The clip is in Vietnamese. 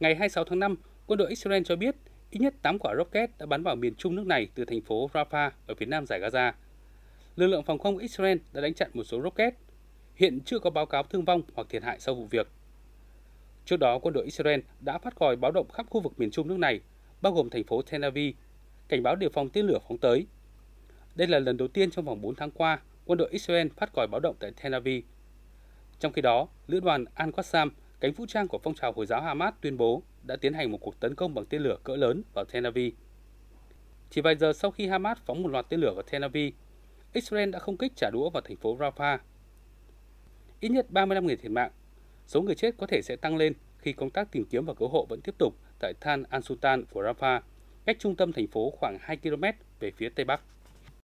Ngày 26 tháng 5, quân đội Israel cho biết ít nhất 8 quả rocket đã bắn vào miền trung nước này từ thành phố Rafah ở phía nam giải Gaza. Lực lượng phòng không Israel đã đánh chặn một số rocket. Hiện chưa có báo cáo thương vong hoặc thiệt hại sau vụ việc. Trước đó, quân đội Israel đã phát còi báo động khắp khu vực miền trung nước này, bao gồm thành phố Tel Aviv, cảnh báo điều phòng tên lửa phóng tới. Đây là lần đầu tiên trong vòng 4 tháng qua, quân đội Israel phát còi báo động tại Tel Aviv. Trong khi đó, lữ đoàn Al-Qassam cánh vũ trang của phong trào Hồi giáo Hamas tuyên bố đã tiến hành một cuộc tấn công bằng tên lửa cỡ lớn vào Tel Aviv. Chỉ vài giờ sau khi Hamas phóng một loạt tên lửa vào Tel Aviv, Israel đã không kích trả đũa vào thành phố Rafah. Ít nhất 35 người thiệt mạng, số người chết có thể sẽ tăng lên khi công tác tìm kiếm và cứu hộ vẫn tiếp tục tại Than Al-Sultan của Rafah, cách trung tâm thành phố khoảng 2 km về phía tây bắc.